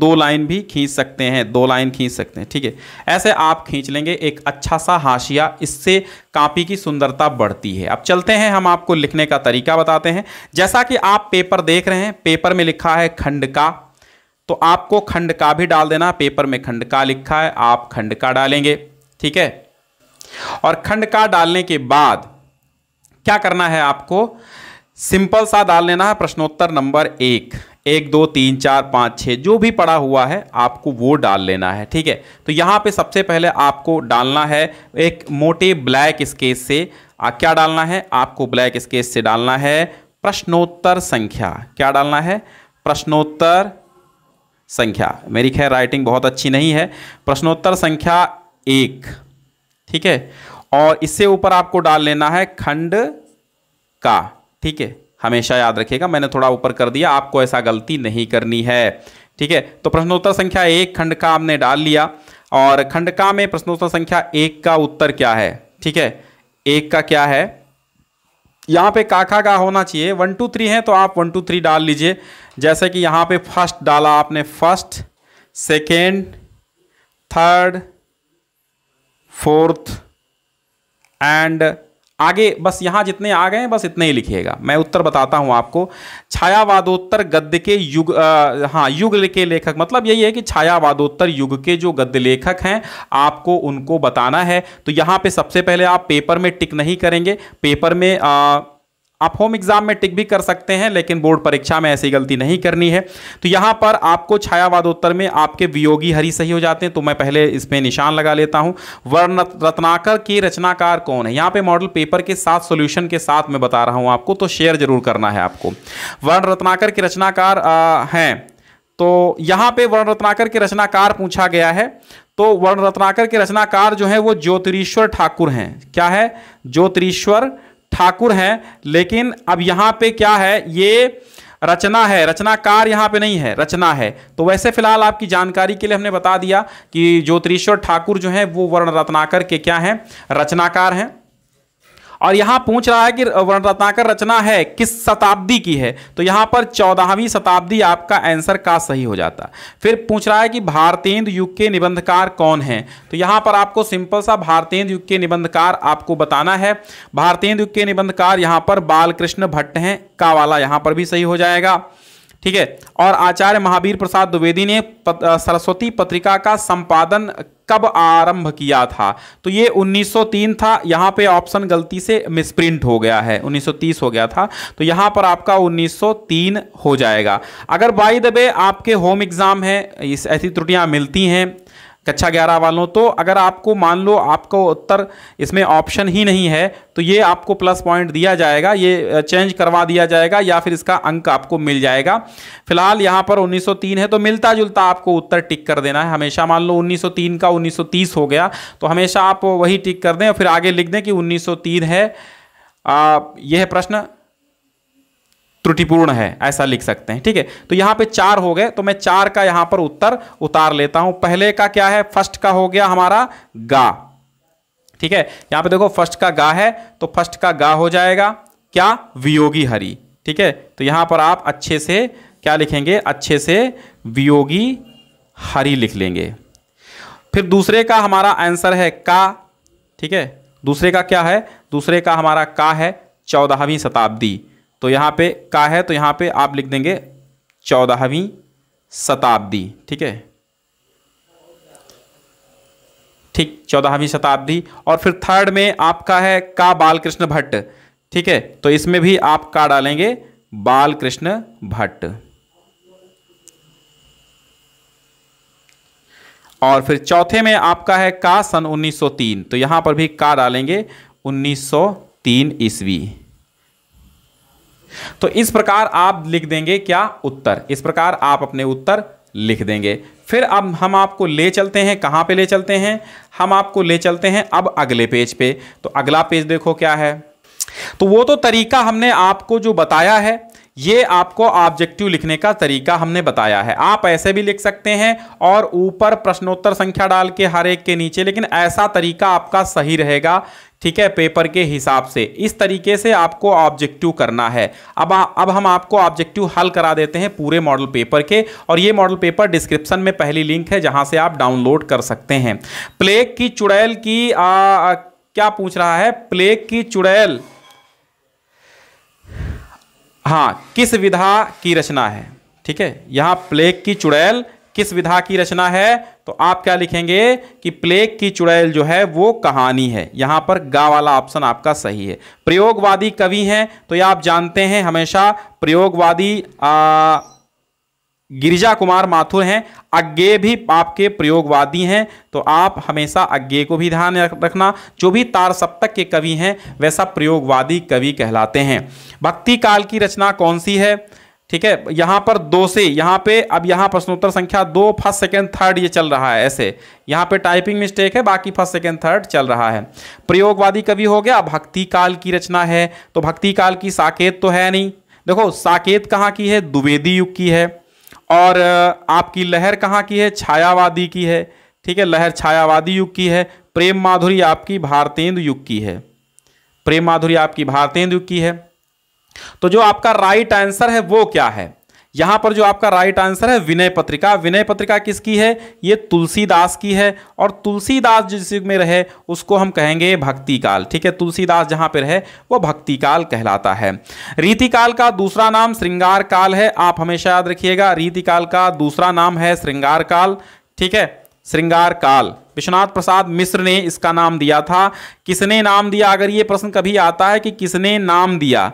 दो लाइन भी खींच सकते हैं दो लाइन खींच सकते हैं ठीक है ऐसे आप खींच लेंगे एक अच्छा सा हाशिया इससे कापी की सुंदरता बढ़ती है अब चलते हैं हम आपको लिखने का तरीका बताते हैं जैसा कि आप पेपर देख रहे हैं पेपर में लिखा है खंड का तो आपको खंड का भी डाल देना पेपर में खंड का लिखा है आप खंड का डालेंगे ठीक है और खंड का डालने के बाद क्या करना है आपको सिंपल सा डाल लेना है प्रश्नोत्तर नंबर एक एक दो तीन चार पाँच छः जो भी पड़ा हुआ है आपको वो डाल लेना है ठीक है तो यहाँ पे सबसे पहले आपको डालना है एक मोटे ब्लैक स्केच से आ, क्या डालना है आपको ब्लैक स्केच से डालना है प्रश्नोत्तर संख्या क्या डालना है प्रश्नोत्तर संख्या मेरी खैर राइटिंग बहुत अच्छी नहीं है प्रश्नोत्तर संख्या एक ठीक है और इससे ऊपर आपको डाल लेना है खंड का ठीक है हमेशा याद रखिएगा मैंने थोड़ा ऊपर कर दिया आपको ऐसा गलती नहीं करनी है ठीक है तो प्रश्नोत्तर संख्या एक खंड का हमने डाल लिया और खंड का में प्रश्नोत्तर संख्या एक का उत्तर क्या है ठीक है एक का क्या है यहाँ पे काका का होना चाहिए वन टू थ्री है तो आप वन टू थ्री डाल लीजिए जैसे कि यहाँ पे फर्स्ट डाला आपने first second third fourth and आगे बस यहाँ जितने आ गए हैं बस इतने ही लिखिएगा मैं उत्तर बताता हूँ आपको छायावादोत्तर गद्य के युग आ, हाँ युग के लेखक मतलब यही है कि छायावादोत्तर युग के जो गद्य लेखक हैं आपको उनको बताना है तो यहाँ पे सबसे पहले आप पेपर में टिक नहीं करेंगे पेपर में आ, आप होम एग्जाम में टिक भी कर सकते हैं लेकिन बोर्ड परीक्षा में ऐसी गलती नहीं करनी है तो यहाँ पर आपको छायावादोत्तर में आपके वियोगी हरि सही हो जाते हैं तो मैं पहले इसमें निशान लगा लेता हूँ वर्ण रत्नाकर के रचनाकार कौन है यहाँ पे मॉडल पेपर के साथ सोल्यूशन के साथ मैं बता रहा हूँ आपको तो शेयर जरूर करना है आपको वर्ण रत्नाकर के रचनाकार हैं तो यहाँ पे वर्ण रत्नाकर के रचनाकार पूछा गया है तो वर्ण रत्नाकर के रचनाकार जो है वो ज्योतिरीश्वर ठाकुर हैं क्या है ज्योतिरीश्वर ठाकुर हैं लेकिन अब यहाँ पे क्या है ये रचना है रचनाकार यहाँ पे नहीं है रचना है तो वैसे फिलहाल आपकी जानकारी के लिए हमने बता दिया कि ज्योतिश्वर ठाकुर जो हैं वो वर्ण रत्नाकर के क्या हैं रचनाकार हैं और यहाँ पूछ रहा है कि रत्नाकर रचना है किस शताब्दी की है तो यहाँ पर चौदहवीं शताब्दी आपका आंसर का सही हो जाता फिर पूछ रहा है कि भारतेंद्र युग के निबंधकार कौन हैं तो यहां पर आपको सिंपल सा भारतेंद्र युग के निबंधकार आपको बताना है भारतेंद्र युग के निबंधकार यहां पर बालकृष्ण भट्ट हैं का वाला यहाँ पर भी सही हो जाएगा ठीक है और आचार्य महावीर प्रसाद द्विवेदी ने पत, सरस्वती पत्रिका का संपादन कब आरंभ किया था तो ये 1903 था यहाँ पे ऑप्शन गलती से मिसप्रिंट हो गया है 1930 हो गया था तो यहाँ पर आपका 1903 हो जाएगा अगर बाई दबे आपके होम एग्ज़ाम है इस ऐसी त्रुटियाँ मिलती हैं कक्षा ग्यारह वालों तो अगर आपको मान लो आपको उत्तर इसमें ऑप्शन ही नहीं है तो ये आपको प्लस पॉइंट दिया जाएगा ये चेंज करवा दिया जाएगा या फिर इसका अंक आपको मिल जाएगा फिलहाल यहाँ पर 1903 है तो मिलता जुलता आपको उत्तर टिक कर देना है हमेशा मान लो 1903 का 1930 हो गया तो हमेशा आप वही टिक कर दें और फिर आगे लिख दें कि उन्नीस है आ, यह प्रश्न त्रुटिपूर्ण है ऐसा लिख सकते हैं ठीक है तो यहाँ पे चार हो गए तो मैं चार का यहाँ पर उत्तर उतार लेता हूँ पहले का क्या है फर्स्ट का हो गया हमारा गा ठीक है यहाँ पे देखो फर्स्ट का गा है तो फर्स्ट का गा हो जाएगा क्या वियोगी हरि ठीक है तो यहाँ पर आप अच्छे से क्या लिखेंगे अच्छे से वियोगी हरि लिख लेंगे फिर दूसरे का हमारा आंसर है का ठीक है दूसरे का क्या है दूसरे का हमारा का है चौदहवीं शताब्दी तो यहाँ पे का है तो यहाँ पे आप लिख देंगे चौदहवीं शताब्दी ठीक है ठीक चौदहवीं शताब्दी और फिर थर्ड में आपका है का बालकृष्ण भट्ट ठीक है तो इसमें भी आप का डालेंगे बालकृष्ण भट्ट और फिर चौथे में आपका है का सन 1903 तो यहां पर भी का डालेंगे 1903 ईस्वी तो इस प्रकार आप लिख देंगे क्या उत्तर इस प्रकार आप अपने उत्तर लिख देंगे फिर अब हम आपको ले चलते हैं कहाँ पे ले चलते हैं हम आपको ले चलते हैं अब अगले पेज पे तो अगला पेज देखो क्या है तो वो तो तरीका हमने आपको जो बताया है ये आपको ऑब्जेक्टिव लिखने का तरीका हमने बताया है आप ऐसे भी लिख सकते हैं और ऊपर प्रश्नोत्तर संख्या डाल के हर एक के नीचे लेकिन ऐसा तरीका आपका सही रहेगा ठीक है पेपर के हिसाब से इस तरीके से आपको ऑब्जेक्टिव करना है अब आ, अब हम आपको ऑब्जेक्टिव हल करा देते हैं पूरे मॉडल पेपर के और ये मॉडल पेपर डिस्क्रिप्शन में पहली लिंक है जहां से आप डाउनलोड कर सकते हैं प्लेग की चुड़ैल की आ, क्या पूछ रहा है प्लेग की चुड़ैल हाँ किस विधा की रचना है ठीक है यहाँ प्लेग की चुड़ैल किस विधा की रचना है तो आप क्या लिखेंगे कि प्लेग की चुड़ैल जो है वो कहानी है यहाँ पर गा वाला ऑप्शन आपका सही है प्रयोगवादी कवि हैं तो ये आप जानते हैं हमेशा प्रयोगवादी आ, गिरिजा कुमार माथुर हैं अज्ञे भी आपके प्रयोगवादी हैं तो आप हमेशा अज्ञे को भी ध्यान रखना जो भी तार सप्तक के कवि हैं वैसा प्रयोगवादी कवि कहलाते हैं भक्ति काल की रचना कौन सी है ठीक है यहाँ पर दो से यहाँ पे अब यहाँ प्रश्नोत्तर संख्या दो फर्स्ट सेकेंड थर्ड ये चल रहा है ऐसे यहाँ पे टाइपिंग मिस्टेक है बाकी फर्स्ट सेकेंड थर्ड चल रहा है प्रयोगवादी कवि हो गया भक्ति काल की रचना है तो भक्ति काल की साकेत तो है नहीं देखो साकेत कहाँ की है द्विवेदी युग की है और आपकी लहर कहाँ की है छायावादी की है ठीक है लहर छायावादी युग की है प्रेम माधुरी आपकी भारतेंदु युग की है प्रेम माधुरी आपकी भारतेंदु युग की है तो जो आपका राइट आंसर है वो क्या है यहाँ पर जो आपका राइट आंसर है विनय पत्रिका विनय पत्रिका किसकी है ये तुलसीदास की है और तुलसीदास जिस में रहे उसको हम कहेंगे भक्ति काल ठीक है तुलसीदास जहाँ पर रहे वो भक्ति काल कहलाता है रीतिकाल का दूसरा नाम श्रृंगार काल है आप हमेशा याद रखिएगा रीतिकाल का दूसरा नाम है श्रृंगार काल ठीक है श्रृंगार काल विश्वनाथ प्रसाद मिश्र ने इसका नाम दिया था किसने नाम दिया अगर ये प्रश्न कभी आता है कि किसने नाम दिया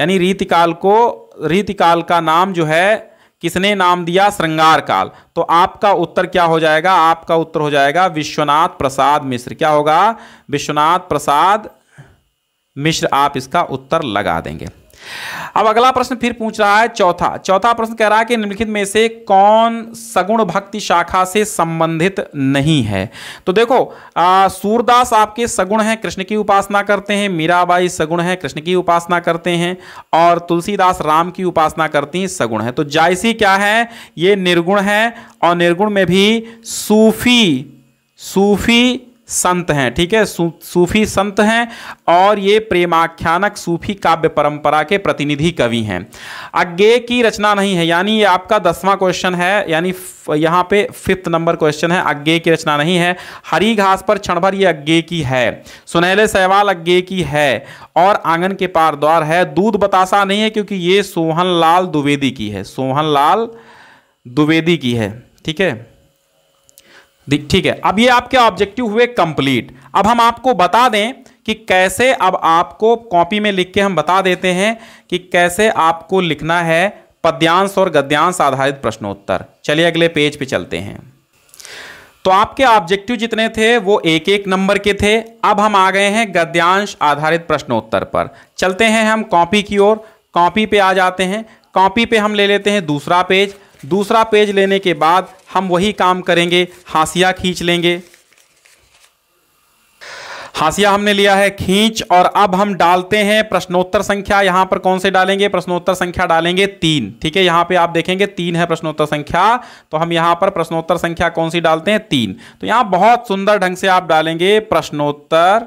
यानी रीतिकाल को रीति काल का नाम जो है किसने नाम दिया श्रृंगार काल तो आपका उत्तर क्या हो जाएगा आपका उत्तर हो जाएगा विश्वनाथ प्रसाद मिश्र क्या होगा विश्वनाथ प्रसाद मिश्र आप इसका उत्तर लगा देंगे अब अगला प्रश्न फिर पूछ रहा है चौथा चौथा प्रश्न कह रहा है कि निम्नलिखित में से कौन सगुण भक्ति शाखा से संबंधित नहीं है तो देखो सूरदास आपके सगुण हैं कृष्ण की उपासना करते हैं मीराबाई सगुण है कृष्ण की उपासना करते हैं और तुलसीदास राम की उपासना करती हैं सगुण है तो जायसी क्या है ये निर्गुण है और निर्गुण में भी सूफी सूफी संत हैं ठीक है सू, सूफी संत हैं और ये प्रेमाख्यानक सूफी काव्य परंपरा के प्रतिनिधि कवि हैं अज्ञे की रचना नहीं है यानी ये आपका दसवां क्वेश्चन है यानी यहाँ पे फिफ्थ नंबर क्वेश्चन है अज्ञे की रचना नहीं है हरी घास पर क्षणभर ये अज्ञे की है सुनहले सहवाल अज्ञे की है और आंगन के पार द्वार है दूध बतासा नहीं है क्योंकि ये सोहन लाल द्विवेदी की है सोहन लाल द्विवेदी की है ठीक है ठीक है अब ये आपके ऑब्जेक्टिव हुए कंप्लीट अब हम आपको बता दें कि कैसे अब आपको कॉपी में लिख के हम बता देते हैं कि कैसे आपको लिखना है पद्यांश और गद्यांश आधारित प्रश्नोत्तर चलिए अगले पेज पे चलते हैं तो आपके ऑब्जेक्टिव जितने थे वो एक एक नंबर के थे अब हम आ गए हैं गद्यांश आधारित प्रश्नोत्तर पर चलते हैं हम कॉपी की ओर कॉपी पे आ जाते हैं कॉपी पे हम ले लेते हैं दूसरा पेज दूसरा पेज लेने के बाद हम वही काम करेंगे हाशिया खींच लेंगे हाशिया हमने लिया है खींच और अब हम डालते हैं प्रश्नोत्तर संख्या यहां पर कौन से डालेंगे प्रश्नोत्तर संख्या डालेंगे तीन ठीक है यहां पे आप देखेंगे तीन है प्रश्नोत्तर संख्या तो हम यहां पर प्रश्नोत्तर संख्या कौन सी डालते हैं तीन तो यहां बहुत सुंदर ढंग से आप डालेंगे प्रश्नोत्तर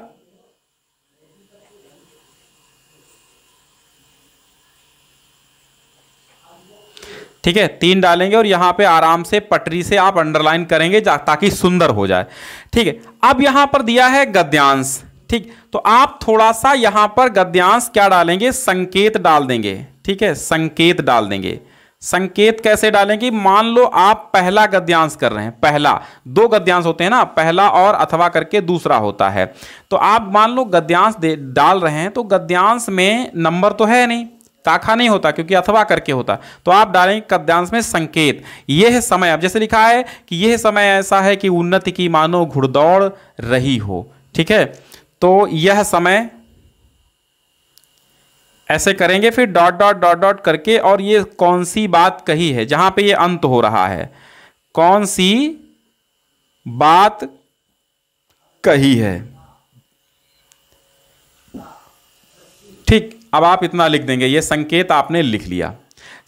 ठीक है तीन डालेंगे और यहां पे आराम से पटरी से आप अंडरलाइन करेंगे ताकि सुंदर हो जाए ठीक है अब यहां पर दिया है गद्यांश ठीक तो आप थोड़ा सा यहां पर गद्यांश क्या डालेंगे संकेत डाल देंगे ठीक है संकेत डाल देंगे संकेत कैसे डालेंगे मान लो आप पहला गद्यांश कर रहे हैं पहला दो गद्यांश होते हैं ना पहला और अथवा करके दूसरा होता है तो आप मान लो गद्यांश डाल रहे हैं तो गद्यांश में नंबर तो है नहीं ताखा नहीं होता क्योंकि अथवा करके होता तो आप डालेंगे कद्यांश में संकेत यह समय अब जैसे लिखा है कि यह समय ऐसा है कि उन्नति की मानो घुड़दौड़ रही हो ठीक है तो यह समय ऐसे करेंगे फिर डॉट डॉट डॉट डॉट करके और ये कौन सी बात कही है जहां पे ये अंत हो रहा है कौन सी बात कही है ठीक अब आप इतना लिख देंगे ये संकेत आपने लिख लिया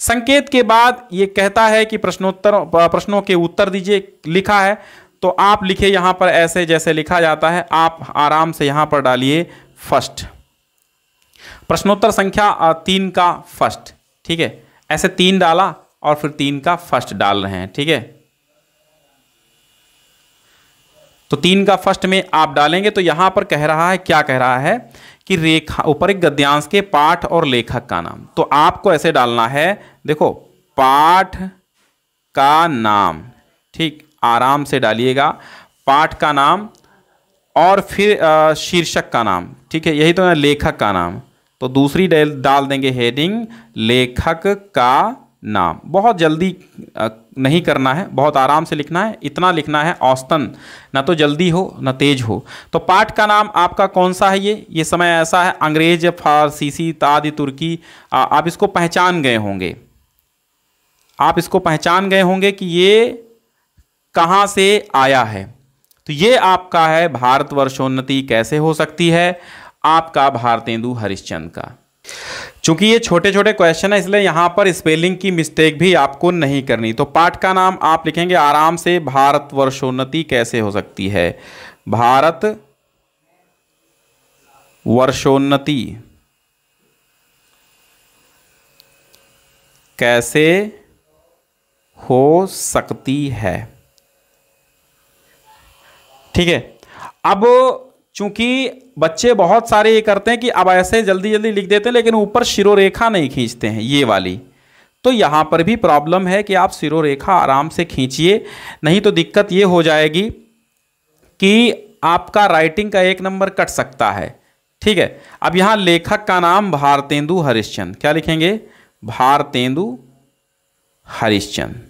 संकेत के बाद ये कहता है कि प्रश्नोत्तर प्रश्नों के उत्तर दीजिए लिखा है तो आप लिखे यहां पर ऐसे जैसे लिखा जाता है आप आराम से यहां पर डालिए फर्स्ट प्रश्नोत्तर संख्या तीन का फर्स्ट ठीक है ऐसे तीन डाला और फिर तीन का फर्स्ट डाल रहे हैं ठीक है तो तीन का फर्स्ट में आप डालेंगे तो यहां पर कह रहा है क्या कह रहा है कि रेखा ऊपर एक गद्यांश के पाठ और लेखक का नाम तो आपको ऐसे डालना है देखो पाठ का नाम ठीक आराम से डालिएगा पाठ का नाम और फिर शीर्षक का नाम ठीक है यही तो है लेखक का नाम तो दूसरी डाल देंगे हेडिंग लेखक का ना बहुत जल्दी नहीं करना है बहुत आराम से लिखना है इतना लिखना है औस्तन ना तो जल्दी हो ना तेज हो तो पाठ का नाम आपका कौन सा है ये ये समय ऐसा है अंग्रेज फारसीसी तादि तुर्की आ, आप इसको पहचान गए होंगे आप इसको पहचान गए होंगे कि ये कहाँ से आया है तो ये आपका है भारतवर्षोन्नति कैसे हो सकती है आपका भारतेंदु हरिश्चंद का चूंकि ये छोटे छोटे क्वेश्चन है इसलिए यहाँ पर स्पेलिंग की मिस्टेक भी आपको नहीं करनी तो पाठ का नाम आप लिखेंगे आराम से भारत वर्षोन्नति कैसे हो सकती है भारत वर्षोन्नति कैसे हो सकती है ठीक है अब चूंकि बच्चे बहुत सारे ये करते हैं कि अब ऐसे जल्दी जल्दी लिख देते हैं लेकिन ऊपर शिरोरेखा नहीं खींचते हैं ये वाली तो यहाँ पर भी प्रॉब्लम है कि आप शिरोरेखा आराम से खींचिए नहीं तो दिक्कत ये हो जाएगी कि आपका राइटिंग का एक नंबर कट सकता है ठीक है अब यहाँ लेखक का नाम भारतेंदु हरिश्चंद क्या लिखेंगे भारतेंदु हरिश्चंद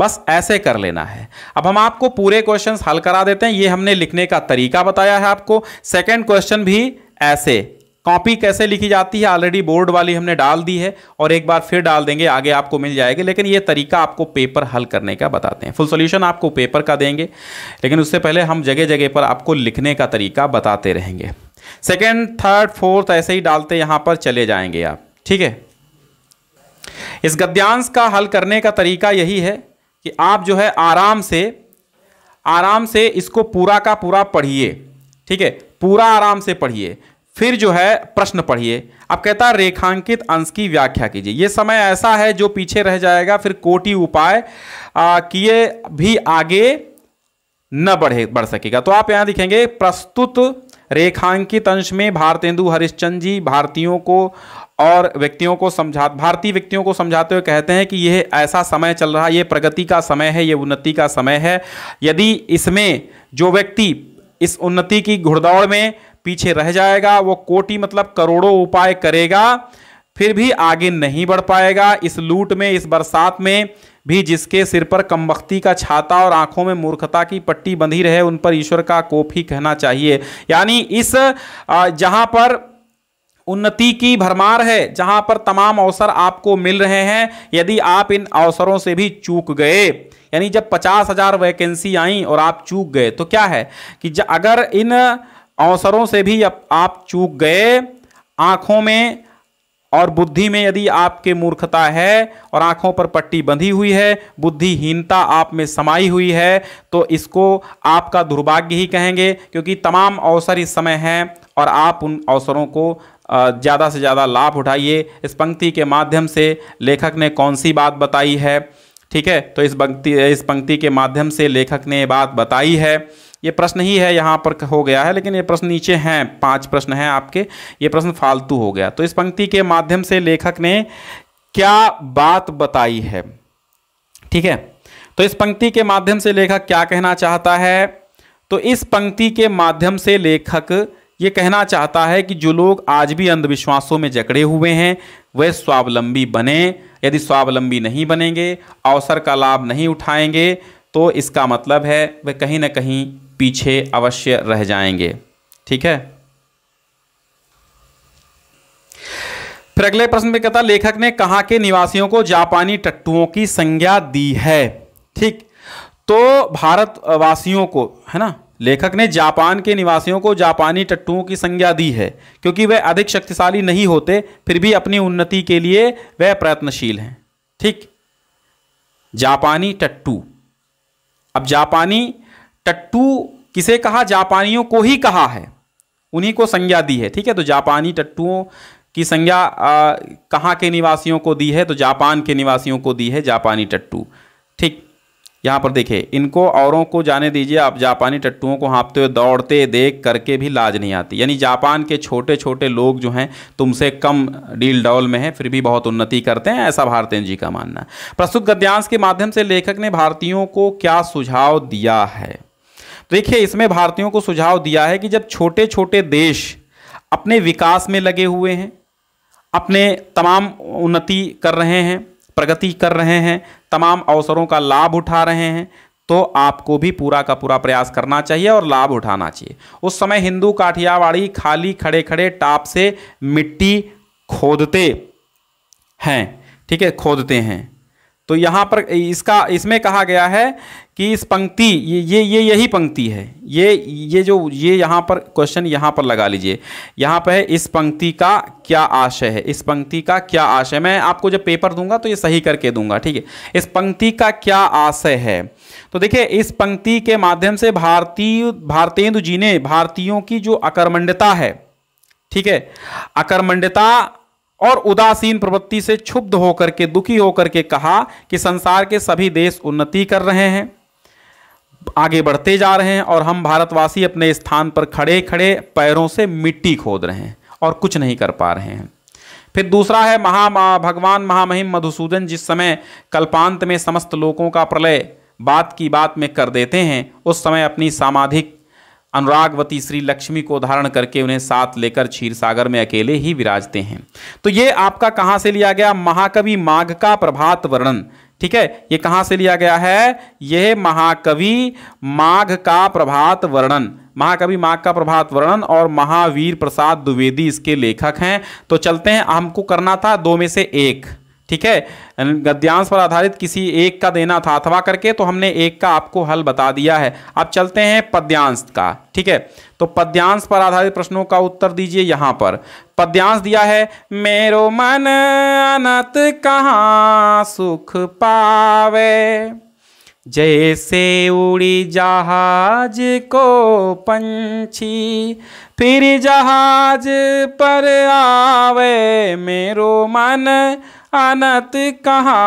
बस ऐसे कर लेना है अब हम आपको पूरे क्वेश्चंस हल करा देते हैं ये हमने लिखने का तरीका बताया है आपको सेकंड क्वेश्चन भी ऐसे कॉपी कैसे लिखी जाती है ऑलरेडी बोर्ड वाली हमने डाल दी है और एक बार फिर डाल देंगे आगे आपको मिल जाएगी लेकिन ये तरीका आपको पेपर हल करने का बताते हैं फुल सॉल्यूशन आपको पेपर का देंगे लेकिन उससे पहले हम जगह जगह पर आपको लिखने का तरीका बताते रहेंगे सेकेंड थर्ड फोर्थ ऐसे ही डालते यहाँ पर चले जाएंगे आप ठीक है इस गद्यांश का हल करने का तरीका यही है कि आप जो है आराम से आराम से इसको पूरा का पूरा पढ़िए ठीक है पूरा आराम से पढ़िए फिर जो है प्रश्न पढ़िए अब कहता है रेखांकित अंश की व्याख्या कीजिए ये समय ऐसा है जो पीछे रह जाएगा फिर कोटि उपाय किए भी आगे न बढ़े बढ़ सकेगा तो आप यहाँ दिखेंगे प्रस्तुत रेखांकित अंश में भारतेंदु हरिश्चंद जी भारतीयों को और व्यक्तियों को समझा भारतीय व्यक्तियों को समझाते हुए कहते हैं कि यह ऐसा समय चल रहा है ये प्रगति का समय है ये उन्नति का समय है यदि इसमें जो व्यक्ति इस उन्नति की घुड़दौड़ में पीछे रह जाएगा वो कोटि मतलब करोड़ों उपाय करेगा फिर भी आगे नहीं बढ़ पाएगा इस लूट में इस बरसात में भी जिसके सिर पर कमबख्ती का छाता और आंखों में मूर्खता की पट्टी बंधी रहे उन पर ईश्वर का कोप ही कहना चाहिए यानी इस जहां पर उन्नति की भरमार है जहां पर तमाम अवसर आपको मिल रहे हैं यदि आप इन अवसरों से भी चूक गए यानी जब पचास हजार वैकेंसी आई और आप चूक गए तो क्या है कि अगर इन अवसरों से भी आप चूक गए आँखों में और बुद्धि में यदि आपके मूर्खता है और आंखों पर पट्टी बंधी हुई है बुद्धिहीनता आप में समाई हुई है तो इसको आपका दुर्भाग्य ही कहेंगे क्योंकि तमाम अवसर इस समय हैं और आप उन अवसरों को ज़्यादा से ज़्यादा लाभ उठाइए इस पंक्ति के माध्यम से लेखक ने कौन सी बात बताई है ठीक है तो इस पंक्ति इस पंक्ति के माध्यम से लेखक ने ये बात बताई है ये प्रश्न ही है यहाँ पर हो गया है लेकिन ये प्रश्न नीचे हैं पांच प्रश्न हैं आपके ये प्रश्न फालतू हो गया तो इस पंक्ति के माध्यम से लेखक ने क्या बात बताई है ठीक है तो इस पंक्ति के माध्यम से लेखक क्या कहना चाहता है तो इस पंक्ति के माध्यम से लेखक ये कहना चाहता है कि जो लोग आज भी अंधविश्वासों में जकड़े हुए हैं वे स्वावलंबी बने यदि स्वावलंबी नहीं बनेंगे अवसर का लाभ नहीं उठाएंगे तो इसका मतलब है वे कहीं ना कहीं पीछे अवश्य रह जाएंगे ठीक है फिर अगले प्रश्न में कहता लेखक ने कहा के निवासियों को जापानी टट्टुओं की संज्ञा दी है ठीक तो भारतवासियों को है ना लेखक ने जापान के निवासियों को जापानी टट्टुओं की संज्ञा दी है क्योंकि वे अधिक शक्तिशाली नहीं होते फिर भी अपनी उन्नति के लिए वह प्रयत्नशील हैं ठीक जापानी टट्टू अब जापानी टट्टू किसे कहा जापानियों को ही कहा है उन्हीं को संज्ञा दी है ठीक है तो जापानी टट्टुओं की संज्ञा कहाँ के निवासियों को दी है तो जापान के निवासियों को दी है जापानी टट्टू ठीक यहाँ पर देखिए इनको औरों को जाने दीजिए आप जापानी टट्टुओं को हाँपते हुए दौड़ते देख करके भी लाज नहीं आती यानी जापान के छोटे छोटे लोग जो हैं तुमसे कम डील डॉल में हैं फिर भी बहुत उन्नति करते हैं ऐसा भारतीय जी का मानना है प्रस्तुत गद्यांश के माध्यम से लेखक ने भारतीयों को क्या सुझाव दिया है देखिए इसमें भारतीयों को सुझाव दिया है कि जब छोटे छोटे देश अपने विकास में लगे हुए हैं अपने तमाम उन्नति कर रहे हैं प्रगति कर रहे हैं तमाम अवसरों का लाभ उठा रहे हैं तो आपको भी पूरा का पूरा प्रयास करना चाहिए और लाभ उठाना चाहिए उस समय हिंदू काठियावाड़ी खाली खड़े खड़े टाप से मिट्टी खोदते हैं ठीक है खोदते हैं तो यहाँ पर इसका इसमें कहा गया है कि इस पंक्ति ये ये ये यही पंक्ति है ये ये जो ये यहाँ पर क्वेश्चन यहाँ पर लगा लीजिए यहाँ पर है इस पंक्ति का क्या आशय है इस पंक्ति का क्या आशय मैं आपको जब पेपर दूंगा तो ये सही करके दूंगा ठीक है इस पंक्ति का क्या आशय है तो देखिए इस पंक्ति के माध्यम से भारतीय भारतेंदु जी ने भारतीयों की जो अकर्मण्यता है ठीक है अकर्मण्यता और उदासीन प्रवृत्ति से क्षुब्ध होकर के दुखी होकर के कहा कि संसार के सभी देश उन्नति कर रहे हैं आगे बढ़ते जा रहे हैं और हम भारतवासी अपने स्थान पर खड़े खड़े पैरों से मिट्टी खोद रहे हैं और कुछ नहीं कर पा रहे हैं फिर दूसरा है महा भगवान महामहिम मधुसूदन जिस समय कल्पांत में समस्त लोगों का प्रलय बात की बात में कर देते हैं उस समय अपनी सामाधिक अनुरागवती श्री लक्ष्मी को धारण करके उन्हें साथ लेकर क्षीर सागर में अकेले ही विराजते हैं तो ये आपका कहाँ से लिया गया महाकवि माघ का प्रभात वर्णन ठीक है ये कहाँ से लिया गया है यह महाकवि माघ का प्रभात वर्णन महाकवि माघ का प्रभात वर्णन और महावीर प्रसाद द्विवेदी इसके लेखक हैं तो चलते हैं हमको करना था दो में से एक ठीक है गद्यांश पर आधारित किसी एक का देना था अथवा करके तो हमने एक का आपको हल बता दिया है अब चलते हैं पद्यांश का ठीक है तो पद्यांश पर आधारित प्रश्नों का उत्तर दीजिए यहाँ पर पद्यांश दिया है मेरो मन अनत कहाँ सुख पावे जैसे उड़ी जहाज को पंछी फिर जहाज पर आवे मेरो मन अनत कहा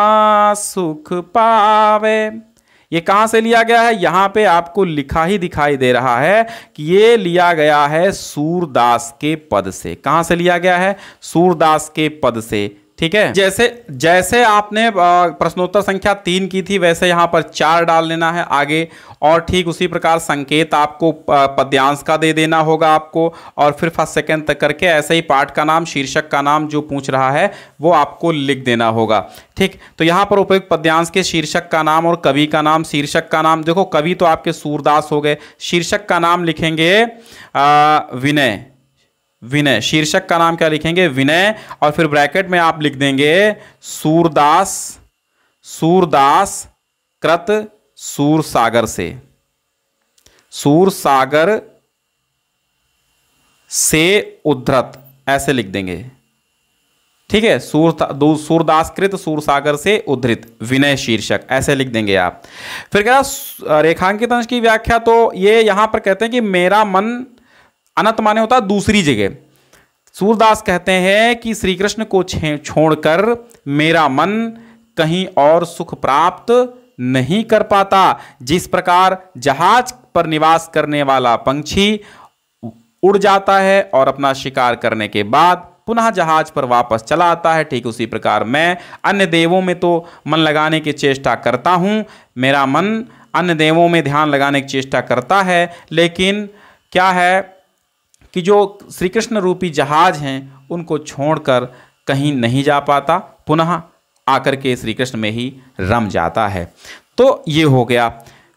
सुख पावे ये कहाँ से लिया गया है यहाँ पे आपको लिखा ही दिखाई दे रहा है कि ये लिया गया है सूरदास के पद से कहाँ से लिया गया है सूरदास के पद से ठीक है जैसे जैसे आपने प्रश्नोत्तर संख्या तीन की थी वैसे यहाँ पर चार डाल लेना है आगे और ठीक उसी प्रकार संकेत आपको पद्यांश का दे देना होगा आपको और फिर फर्स्ट सेकेंड तक करके ऐसे ही पाठ का नाम शीर्षक का नाम जो पूछ रहा है वो आपको लिख देना होगा ठीक तो यहाँ पर उपयुक्त पद्यांश के शीर्षक का नाम और कवि का नाम शीर्षक का नाम देखो कवि तो आपके सूरदास हो गए शीर्षक का नाम लिखेंगे विनय विनय शीर्षक का नाम क्या लिखेंगे विनय और फिर ब्रैकेट में आप लिख देंगे सूरदास सूरदास कृत सूर सागर से सूर सागर से उद्धृत ऐसे लिख देंगे ठीक है सूर सूरदास कृत सूरसागर से उद्धृत विनय शीर्षक ऐसे लिख देंगे आप फिर क्या रेखांकित अंश की व्याख्या तो ये यहां पर कहते हैं कि मेरा मन अनंत माने होता है दूसरी जगह सूरदास कहते हैं कि श्री कृष्ण को छोड़कर मेरा मन कहीं और सुख प्राप्त नहीं कर पाता जिस प्रकार जहाज पर निवास करने वाला पंछी उड़ जाता है और अपना शिकार करने के बाद पुनः जहाज पर वापस चला आता है ठीक उसी प्रकार मैं अन्य देवों में तो मन लगाने की चेष्टा करता हूँ मेरा मन अन्य देवों में ध्यान लगाने की चेष्टा करता है लेकिन क्या है कि जो श्री कृष्ण रूपी जहाज हैं उनको छोड़कर कहीं नहीं जा पाता पुनः आकर के श्री कृष्ण में ही रम जाता है तो ये हो गया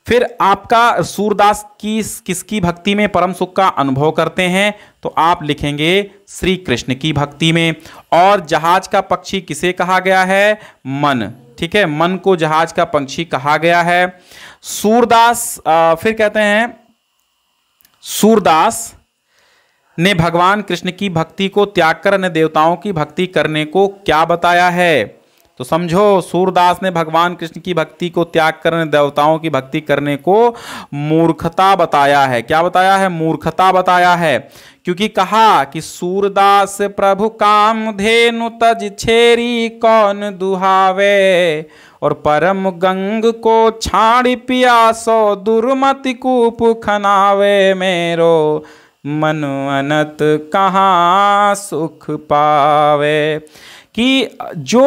फिर आपका सूरदास की किसकी भक्ति में परम सुख का अनुभव करते हैं तो आप लिखेंगे श्री कृष्ण की भक्ति में और जहाज का पक्षी किसे कहा गया है मन ठीक है मन को जहाज का पक्षी कहा गया है सूरदास फिर कहते हैं सूरदास ने भगवान कृष्ण की भक्ति को त्याग कर अन्य देवताओं की भक्ति करने को क्या बताया है तो समझो सूरदास ने भगवान कृष्ण की भक्ति को त्याग कर अन्य देवताओं की भक्ति करने को मूर्खता बताया है क्या बताया है मूर्खता बताया है क्योंकि कहा कि सूरदास प्रभु काम धेनु तज छेरी कौन दुहावे और परम गंग को छाड़ी पिया सो दुर्मति कूप खनावे मेरो अनत कहाँ सुख पावे कि जो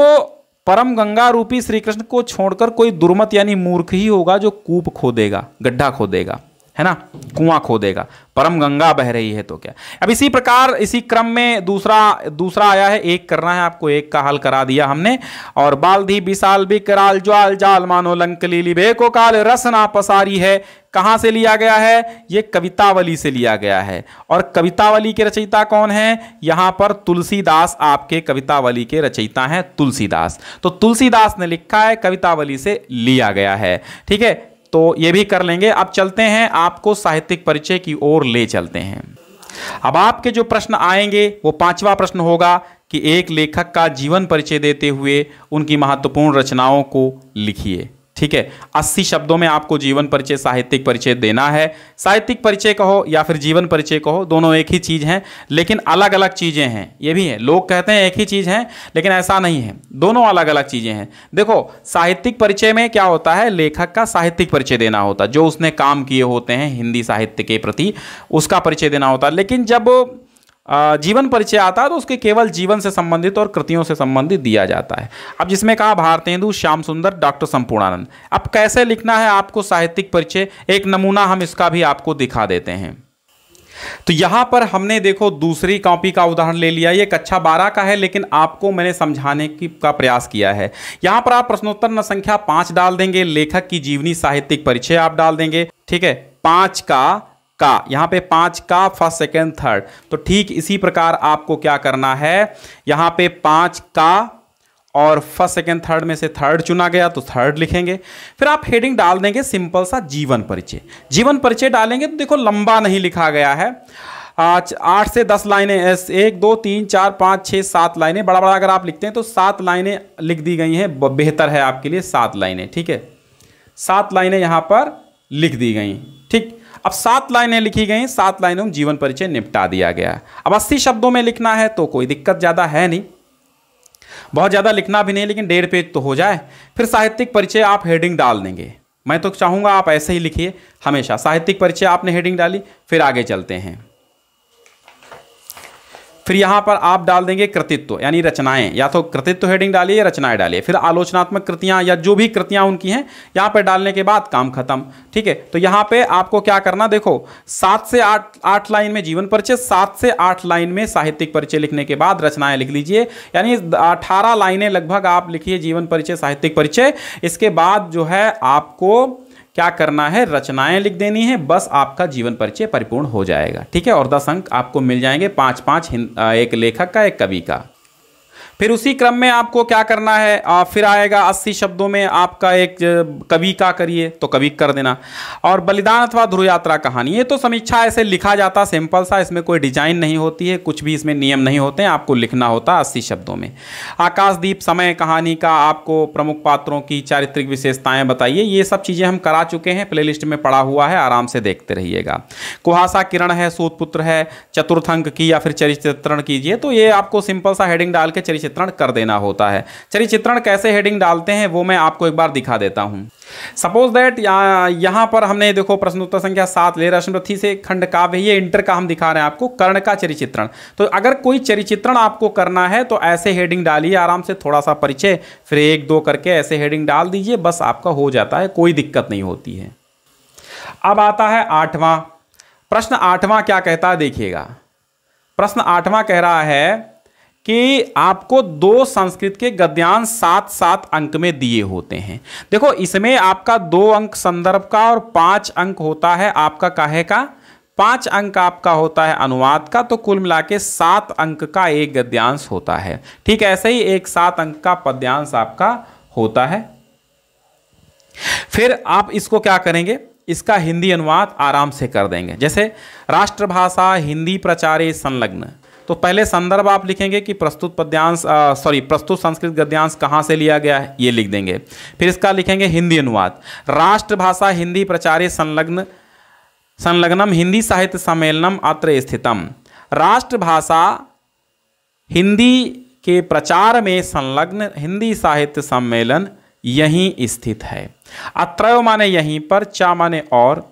परम गंगा रूपी श्री कृष्ण को छोड़कर कोई दुर्मत यानी मूर्ख ही होगा जो कूप खोदेगा गड्ढा खोदेगा है ना कुआं खो देगा परम गंगा बह रही है तो क्या अब इसी प्रकार इसी क्रम में दूसरा दूसरा आया है एक करना है आपको एक का हल करा दिया हमने और बाल्धी विशाल भी कराल ज्वाल जाल मानो लंक लीली बे को काल रसना पसारी है कहाँ से लिया गया है ये कवितावली से लिया गया है और कवितावली के रचयिता कौन है यहाँ पर तुलसीदास आपके कवितावली के रचयिता हैं तुलसीदास तो तुलसीदास ने लिखा है कवितावली से लिया गया है ठीक है तो ये भी कर लेंगे अब चलते हैं आपको साहित्यिक परिचय की ओर ले चलते हैं अब आपके जो प्रश्न आएंगे वो पांचवा प्रश्न होगा कि एक लेखक का जीवन परिचय देते हुए उनकी महत्वपूर्ण रचनाओं को लिखिए ठीक है अस्सी शब्दों में आपको जीवन परिचय साहित्यिक परिचय देना है साहित्यिक परिचय कहो या फिर जीवन परिचय कहो दोनों एक ही चीज़ हैं लेकिन अलग अलग चीज़ें हैं ये भी है लोग कहते हैं एक ही चीज़ है लेकिन ऐसा नहीं है दोनों अलग अलग चीज़ें हैं देखो साहित्यिक परिचय में क्या होता है लेखक का साहित्यिक परिचय देना होता है जो उसने काम किए होते हैं हिंदी साहित्य के प्रति उसका परिचय देना होता है लेकिन जब जीवन परिचय आता है तो उसके केवल जीवन से संबंधित और कृतियों से संबंधित दिया जाता है अब जिसमें कहा भारतेंदु श्याम सुंदर डॉक्टर संपूर्णानंद अब कैसे लिखना है आपको साहित्यिक परिचय एक नमूना हम इसका भी आपको दिखा देते हैं तो यहां पर हमने देखो दूसरी कॉपी का उदाहरण ले लिया ये कक्षा बारह का है लेकिन आपको मैंने समझाने की का प्रयास किया है यहां पर आप प्रश्नोत्तर संख्या पांच डाल देंगे लेखक की जीवनी साहित्यिक परिचय आप डाल देंगे ठीक है पांच का का यहाँ पे पाँच का फर्स्ट सेकेंड थर्ड तो ठीक इसी प्रकार आपको क्या करना है यहाँ पे पाँच का और फर्स्ट सेकेंड थर्ड में से थर्ड चुना गया तो थर्ड लिखेंगे फिर आप हेडिंग डाल देंगे सिंपल सा जीवन परिचय जीवन परिचय डालेंगे तो देखो लंबा नहीं लिखा गया है आज आठ से दस लाइनें एक दो तीन चार पाँच छः सात लाइनें बड़ा बड़ा अगर आप लिखते हैं तो सात लाइनें लिख दी गई हैं बेहतर है आपके लिए सात लाइनें ठीक है सात लाइनें यहाँ पर लिख दी गई अब सात लाइनें लिखी गई सात लाइनों में जीवन परिचय निपटा दिया गया अब अस्सी शब्दों में लिखना है तो कोई दिक्कत ज़्यादा है नहीं बहुत ज़्यादा लिखना भी नहीं लेकिन डेढ़ पेज तो हो जाए फिर साहित्यिक परिचय आप हेडिंग डाल देंगे मैं तो चाहूंगा आप ऐसे ही लिखिए हमेशा साहित्यिक परिचय आपने हेडिंग डाली फिर आगे चलते हैं फिर यहाँ पर आप डाल देंगे कृतित्व यानी रचनाएं या तो कृतित्व हेडिंग डालिए या रचनाएं डालिए फिर आलोचनात्मक कृतियाँ या जो भी कृतियाँ उनकी हैं यहाँ पर डालने के बाद काम खत्म ठीक है तो यहाँ पे आपको क्या करना देखो सात से आठ आठ लाइन में जीवन परिचय सात से आठ लाइन में साहित्यिक परिचय लिखने के बाद रचनाएं लिख लीजिए यानी अठारह लाइनें लगभग आप लिखिए जीवन परिचय साहित्यिक परिचय इसके बाद जो है आपको क्या करना है रचनाएं लिख देनी है बस आपका जीवन परिचय परिपूर्ण हो जाएगा ठीक है और दस अंक आपको मिल जाएंगे पाँच पाँच एक लेखक का एक कवि का फिर उसी क्रम में आपको क्या करना है आ, फिर आएगा अस्सी शब्दों में आपका एक कवि का करिए तो कवि कर देना और बलिदान अथवा ध्रुव यात्रा कहानी ये तो समीक्षा ऐसे लिखा जाता सिंपल सा इसमें कोई डिजाइन नहीं होती है कुछ भी इसमें नियम नहीं होते हैं आपको लिखना होता अस्सी शब्दों में आकाशदीप समय कहानी का आपको प्रमुख पात्रों की चारित्रिक विशेषताएँ बताइए ये सब चीज़ें हम करा चुके हैं प्ले में पड़ा हुआ है आराम से देखते रहिएगा कुहासा किरण है सूतपुत्र है चतुर्थंक की या फिर चरित्रण कीजिए तो ये आपको सिंपल सा हेडिंग डाल के चरित्र चित्रण कर देना होता है चलिए चित्रण कैसे हेडिंग डालते हैं वो मैं आपको एक बार दिखा देता हूँ सपोज दैट यहाँ पर हमने देखो प्रश्न उत्तर संख्या सात ले रश्मरथी से खंड काव्य ये इंटर का हम दिखा रहे हैं आपको कर्ण का चरिचित्रण तो अगर कोई चरिचित्रण आपको करना है तो ऐसे हेडिंग डालिए आराम से थोड़ा सा परिचय फिर एक दो करके ऐसे हेडिंग डाल दीजिए बस आपका हो जाता है कोई दिक्कत नहीं होती है अब आता है आठवां प्रश्न आठवां क्या कहता है देखिएगा प्रश्न आठवां कह रहा है कि आपको दो संस्कृत के गद्यांश सात सात अंक में दिए होते हैं देखो इसमें आपका दो अंक संदर्भ का और पांच अंक होता है आपका काहे का पांच अंक आपका होता है अनुवाद का तो कुल मिला के सात अंक का एक गद्यांश होता है ठीक ऐसे ही एक सात अंक का पद्यांश आपका होता है फिर आप इसको क्या करेंगे इसका हिंदी अनुवाद आराम से कर देंगे जैसे राष्ट्रभाषा हिंदी प्रचारे संलग्न तो पहले संदर्भ आप लिखेंगे कि प्रस्तुत पद्यांश सॉरी प्रस्तुत संस्कृत गद्यांश कहाँ से लिया गया है ये लिख देंगे फिर इसका लिखेंगे हिंदी अनुवाद राष्ट्रभाषा हिंदी प्रचारित संलग्न संलग्नम हिंदी साहित्य सम्मेलनम अत्र स्थितम राष्ट्रभाषा हिंदी के प्रचार में संलग्न हिंदी साहित्य सम्मेलन यहीं स्थित है अत्र माने यहीं पर चा माने और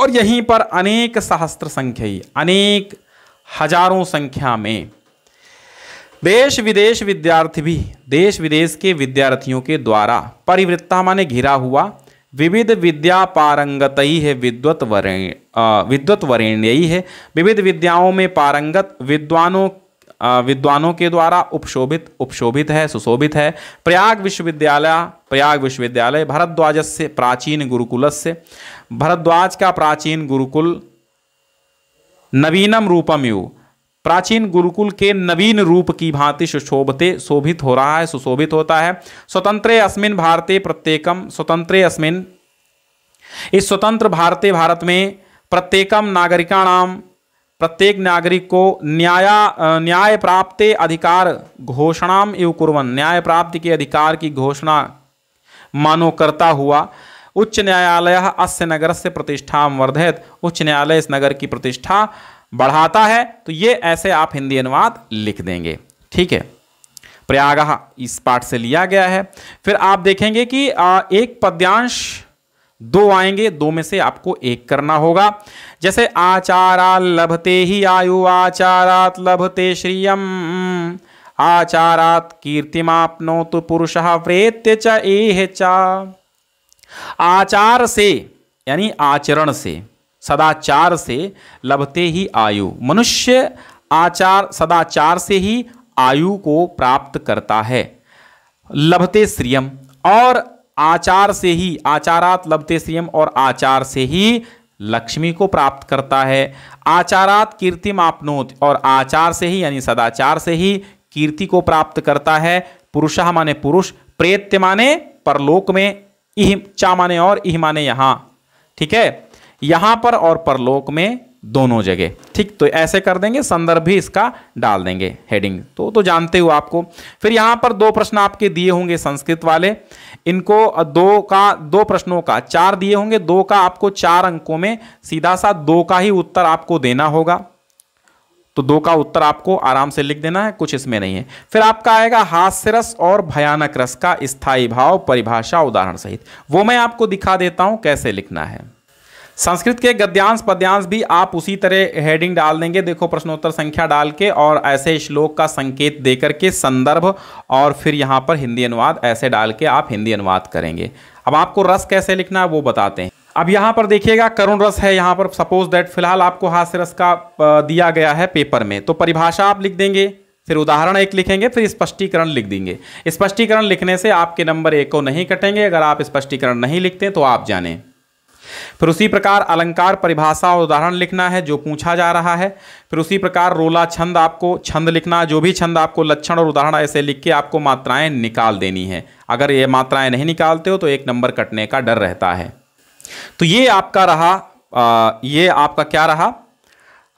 और यहीं पर अनेक सहस्त्र संख्या अनेक हजारों संख्या में देश विदेश विद्यार्थी भी देश विदेश के विद्यार्थियों के द्वारा परिवृत्ता माने घिरा हुआ विविध विद्या पारंगत ही है विद्वत वरेण विद्वत ही है विविध विद्याओं में पारंगत विद्वानों विद्वानों के द्वारा उपशोभित उपशोभित है सुशोभित है प्रयाग विश्वविद्यालय प्रयाग विश्वविद्यालय भरद्वाज से प्राचीन गुरुकुल से भरद्वाज का प्राचीन गुरुकुल नवीनम रूपम यू प्राचीन गुरुकुल के नवीन रूप की भांति सुशोभते शोभित हो रहा है सुशोभित होता है स्वतंत्र अस्मिन भारतीय प्रत्येकम स्वतंत्र अस्मिन इस स्वतंत्र भारतीय भारत में प्रत्येकम नागरिकाणाम प्रत्येक नागरिक को न्याया न्याय प्राप्त अधिकार घोषणाम एवं कुरवन न्याय प्राप्ति के अधिकार की घोषणा मानो करता हुआ उच्च न्यायालय अस्य नगर से प्रतिष्ठा वर्धित उच्च न्यायालय इस नगर की प्रतिष्ठा बढ़ाता है तो ये ऐसे आप हिंदी अनुवाद लिख देंगे ठीक है प्रयाग इस पाठ से लिया गया है फिर आप देखेंगे कि एक पद्यांश दो आएंगे दो में से आपको एक करना होगा जैसे आचारा लभते ही आयु आचारात लभते श्रियम आचारात कीर्तिमापनो तो पुरुष प्रेत्य च एह चा आचार से यानी आचरण से सदाचार से लभते ही आयु मनुष्य आचार सदाचार से ही आयु को प्राप्त करता है लभते श्रियम और आचार से ही आचारात लभते श्रियम और आचार से ही लक्ष्मी को प्राप्त करता है आचारात कीर्ति मापनोत और आचार से ही यानी सदाचार से ही कीर्ति को प्राप्त करता है पुरुषा माने पुरुष प्रेत्य माने परलोक में इह चा माने और इह माने यहाँ ठीक है यहां पर और परलोक में दोनों जगह ठीक तो ऐसे कर देंगे संदर्भ भी इसका डाल देंगे हेडिंग तो तो जानते हो आपको फिर यहां पर दो प्रश्न आपके दिए होंगे संस्कृत वाले इनको दो का दो प्रश्नों का चार दिए होंगे दो का आपको चार अंकों में सीधा सा दो का ही उत्तर आपको देना होगा तो दो का उत्तर आपको आराम से लिख देना है कुछ इसमें नहीं है फिर आपका आएगा हास्य रस और भयानक रस का स्थायी भाव परिभाषा उदाहरण सहित वो मैं आपको दिखा देता हूँ कैसे लिखना है संस्कृत के गद्यांश पद्यांश भी आप उसी तरह हेडिंग डाल देंगे देखो प्रश्नोत्तर संख्या डाल के और ऐसे श्लोक का संकेत देकर के संदर्भ और फिर यहाँ पर हिंदी अनुवाद ऐसे डाल के आप हिंदी अनुवाद करेंगे अब आपको रस कैसे लिखना है वो बताते हैं अब यहाँ पर देखिएगा करुण रस है यहाँ पर सपोज दैट फिलहाल आपको हास्य रस का दिया गया है पेपर में तो परिभाषा आप लिख देंगे फिर उदाहरण एक लिखेंगे फिर स्पष्टीकरण लिख देंगे स्पष्टीकरण लिखने से आपके नंबर एक को नहीं कटेंगे अगर आप स्पष्टीकरण नहीं लिखते तो आप जाने फिर उसी प्रकार अलंकार परिभाषा और उदाहरण लिखना है जो पूछा जा रहा है फिर उसी प्रकार रोला छंद आपको छंद लिखना जो भी छंद आपको लक्षण और उदाहरण ऐसे लिख के आपको मात्राएं निकाल देनी है अगर ये मात्राएं नहीं निकालते हो तो एक नंबर कटने का डर रहता है तो ये आपका रहा आ, ये आपका क्या रहा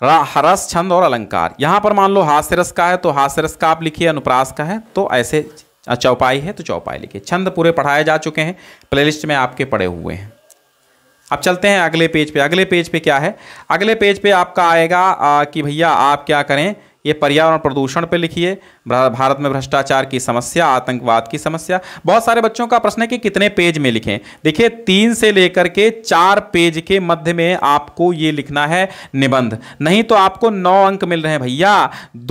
रस छंद और अलंकार यहां पर मान लो हास्य रस का है तो हास्य रस का आप लिखिए अनुप्रास का है तो ऐसे चौपाई है तो चौपाई लिखिए छंद पूरे पढ़ाए जा चुके हैं प्लेलिस्ट में आपके पड़े हुए हैं अब चलते हैं अगले पेज पे अगले पेज पे क्या है अगले पेज पे आपका आएगा आ, कि भैया आप क्या करें ये पर्यावरण प्रदूषण पे लिखिए भारत में भ्रष्टाचार की समस्या आतंकवाद की समस्या बहुत सारे बच्चों का प्रश्न है कि कितने पेज में लिखें देखिए तीन से लेकर के चार पेज के मध्य में आपको ये लिखना है निबंध नहीं तो आपको नौ अंक मिल रहे हैं भैया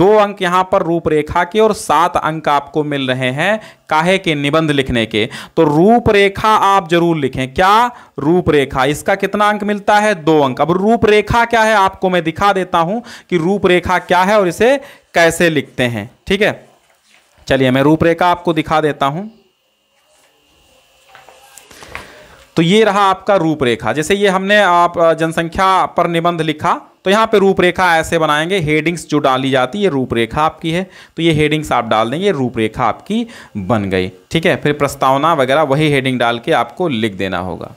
दो अंक यहाँ पर रूपरेखा के और सात अंक आपको मिल रहे हैं काहे के निबंध लिखने के तो रूपरेखा आप जरूर लिखें क्या रूपरेखा इसका कितना अंक मिलता है दो अंक अब रूपरेखा क्या है आपको मैं दिखा देता हूं कि रूपरेखा क्या है और इसे कैसे लिखते हैं ठीक है चलिए मैं रूपरेखा आपको दिखा देता हूं तो ये रहा आपका रूपरेखा जैसे ये हमने आप जनसंख्या पर निबंध लिखा तो यहाँ पे रूपरेखा ऐसे बनाएंगे हेडिंग्स जो डाली जाती है रूपरेखा आपकी है तो ये हेडिंग्स आप डाल देंगे रूपरेखा आपकी बन गई ठीक है फिर प्रस्तावना वगैरह वही हेडिंग डाल के आपको लिख देना होगा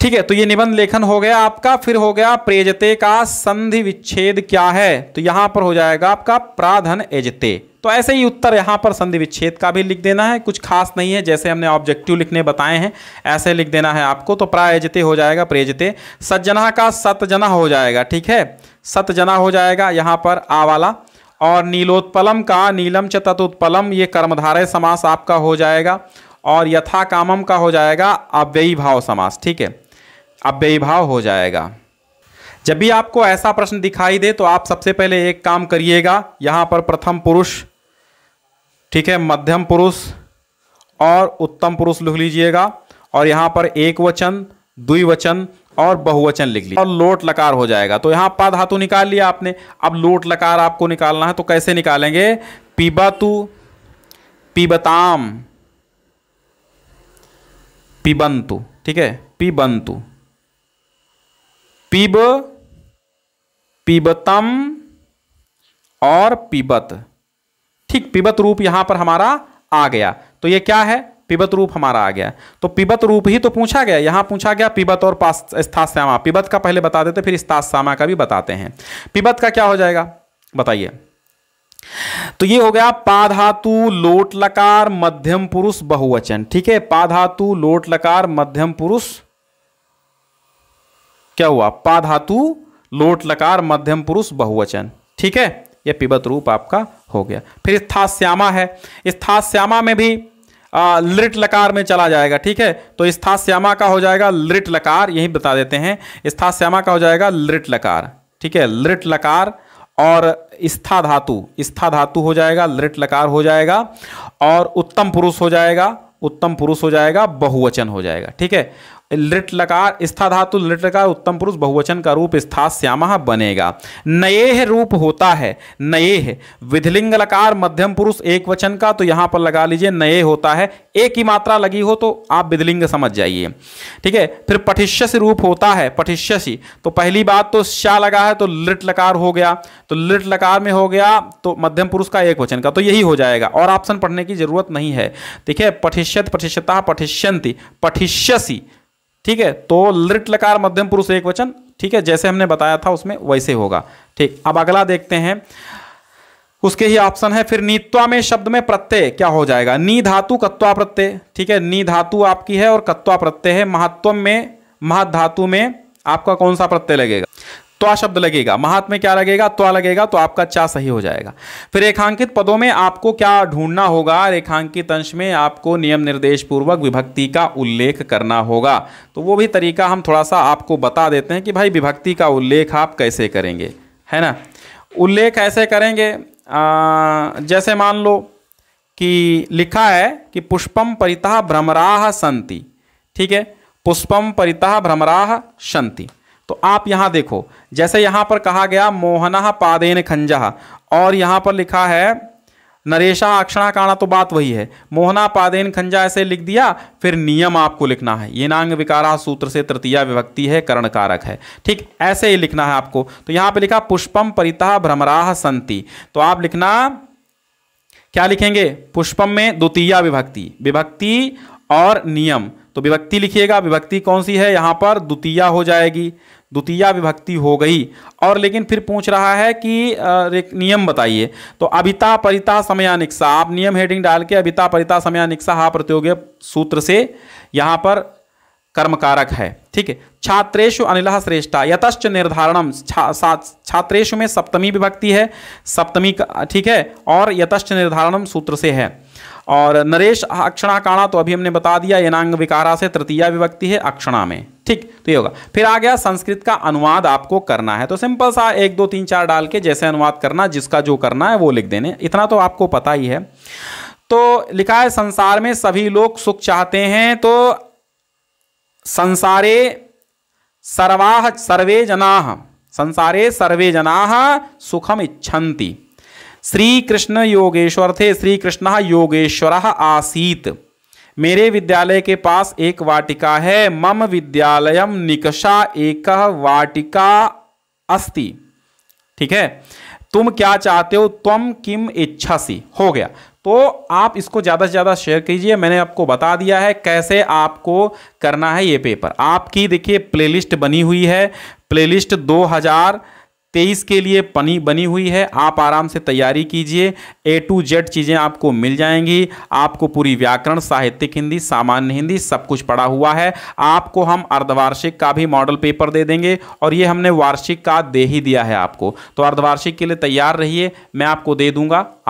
ठीक है तो ये निबंध लेखन हो गया आपका फिर हो गया प्रेजते का संधि विच्छेद क्या है तो यहां पर हो जाएगा आपका प्राधन एजते तो ऐसे ही उत्तर यहां पर संधि विच्छेद का भी लिख देना है कुछ खास नहीं है जैसे हमने ऑब्जेक्टिव लिखने बताए हैं ऐसे लिख देना है आपको तो प्रायजते हो जाएगा प्रेजते सज्जना का सतजना हो जाएगा ठीक है सतजना हो जाएगा यहां पर आ वाला और नीलोत्पलम का नीलम च तत्पलम ये कर्मधारय समास आपका हो जाएगा और यथा कामम का हो जाएगा अव्ययी भाव समास ठीक है अव्ययभाव हो जाएगा जब भी आपको ऐसा प्रश्न दिखाई दे तो आप सबसे पहले एक काम करिएगा यहाँ पर प्रथम पुरुष ठीक है मध्यम पुरुष और उत्तम पुरुष लिख लीजिएगा और यहाँ पर एक वचन द्विवचन और बहुवचन लिख लिया और लोट लकार हो जाएगा तो यहाँ पद धातु निकाल लिया आपने अब लोट लकार आपको निकालना है तो कैसे निकालेंगे पिबतु पिबताम पिबंतु ठीक है पिबंतु पिब पिबतम और पिबत ठीक पिबत रूप यहां पर हमारा आ गया तो ये क्या है पिबत रूप हमारा आ गया तो पिबत रूप ही तो पूछा गया यहां पूछा गया पिबत और पास स्थाश्यामा पिबत का पहले बता देते फिर स्थाश्यामा का भी बताते हैं पिबत का क्या हो जाएगा बताइए तो ये हो गया पाधातु लोट लकार मध्यम पुरुष बहुवचन ठीक है पाधातु लोट लकार मध्यम पुरुष क्या हुआ पा धातु लोट लकार मध्यम पुरुष बहुवचन ठीक है यह पिबत रूप आपका हो गया फिर स्थाश्यामा है स्थाश्यामा में भी लिट लकार में चला जाएगा ठीक है तो स्थाश्यामा का हो जाएगा लिट लकार यही बता देते हैं स्थाश्यामा का हो जाएगा लिट लकार ठीक है लिट लकार और स्था धातु स्था धातु हो जाएगा लिट लकार हो जाएगा और उत्तम पुरुष हो जाएगा उत्तम पुरुष हो जाएगा बहुवचन हो जाएगा ठीक है लिट लकार स्था धातु लिट लकार उत्तम पुरुष बहुवचन का रूप स्था श्याम बनेगा नये रूप होता है नये विधिलिंग लकार मध्यम पुरुष एक वचन का तो यहां पर लगा लीजिए नए होता है एक ही मात्रा लगी हो तो आप विधिलिंग समझ जाइए ठीक है फिर पठिष्यसी रूप होता है पठिष्यसी तो पहली बात तो श्या लगा है तो लिट लकार हो गया तो लिट लकार में हो गया तो मध्यम पुरुष का एक वचन का तो यही हो जाएगा और ऑप्शन पढ़ने की जरूरत नहीं है ठीक है पठिष्यत पठिष्यता पठिष्यंती पठिष्यसी ठीक है तो लिट लकार मध्यम पुरुष एक वचन ठीक है जैसे हमने बताया था उसमें वैसे होगा ठीक अब अगला देखते हैं उसके ही ऑप्शन है फिर नीत्वा में शब्द में प्रत्यय क्या हो जाएगा नी धातु कत्वा प्रत्यय ठीक है नी धातु आपकी है और कत्वा प्रत्यय है महात्व में महाधातु में आपका कौन सा प्रत्यय लगेगा त्वा शब्द लगेगा महात में क्या लगेगा त्वा लगेगा तो आपका चा सही हो जाएगा फिर रेखांकित पदों में आपको क्या ढूंढना होगा रेखांकित अंश में आपको नियम निर्देश पूर्वक विभक्ति का उल्लेख करना होगा तो वो भी तरीका हम थोड़ा सा आपको बता देते हैं कि भाई विभक्ति का उल्लेख आप कैसे करेंगे है ना उल्लेख ऐसे करेंगे आ, जैसे मान लो कि लिखा है कि पुष्पम परिता भ्रमराह संति ठीक है पुष्पम परिता भ्रमराह संति तो आप यहां देखो जैसे यहां पर कहा गया मोहना पादेन खंजा और यहां पर लिखा है नरेशा अक्षणा काणा तो बात वही है मोहना पादेन खंजा ऐसे लिख दिया फिर नियम आपको लिखना है ये नांग विकारा सूत्र से तृतीय विभक्ति है करण कारक है ठीक ऐसे ही लिखना है आपको तो यहां पे लिखा पुष्पम परिता भ्रमराह संति तो आप लिखना क्या लिखेंगे पुष्पम में द्वितीय विभक्ति विभक्ति और नियम तो विभक्ति लिखिएगा विभक्ति कौन सी है यहां पर द्वितीय हो जाएगी द्वितीय विभक्ति हो गई और लेकिन फिर पूछ रहा है कि नियम बताइए तो अभिता परिता समयानिक्सा आप नियम हेडिंग डाल के अभिता परिता समयानिक्सा हा प्रतियोगी सूत्र से यहाँ पर कर्मकारक है ठीक है छात्रेशु अनिल श्रेष्ठा यतश्च निर्धारणम छात्रेशु में सप्तमी विभक्ति है सप्तमी का ठीक है और यतश्च निर्धारणम सूत्र से है और नरेश अक्षणा काणा तो अभी हमने बता दिया एनांग विकारा से तृतीया विभक्ति है अक्षणा में ठीक तो ये होगा फिर आ गया संस्कृत का अनुवाद आपको करना है तो सिंपल सा एक दो तीन चार डाल के जैसे अनुवाद करना जिसका जो करना है वो लिख देने इतना तो आपको पता ही है तो लिखा है संसार में सभी लोग सुख चाहते हैं तो संसारे सर्वाह सर्वे जना संसारे सर्वे जना सुखम इच्छन्ति श्री कृष्ण योगेश्वर थे श्री कृष्ण योगेश्वर आसीत मेरे विद्यालय के पास एक वाटिका है मम विद्यालय निकषा एक वाटिका अस्ति ठीक है तुम क्या चाहते हो तुम किम इच्छासी हो गया तो आप इसको ज़्यादा से ज़्यादा शेयर कीजिए मैंने आपको बता दिया है कैसे आपको करना है ये पेपर आपकी देखिए प्लेलिस्ट बनी हुई है प्लेलिस्ट 2000 तेईस के लिए पनी बनी हुई है आप आराम से तैयारी कीजिए ए टू जेड चीज़ें आपको मिल जाएंगी आपको पूरी व्याकरण साहित्यिक हिंदी सामान्य हिंदी सब कुछ पड़ा हुआ है आपको हम अर्धवार्षिक का भी मॉडल पेपर दे देंगे और ये हमने वार्षिक का दे ही दिया है आपको तो अर्धवार्षिक के लिए तैयार रहिए मैं आपको दे दूंगा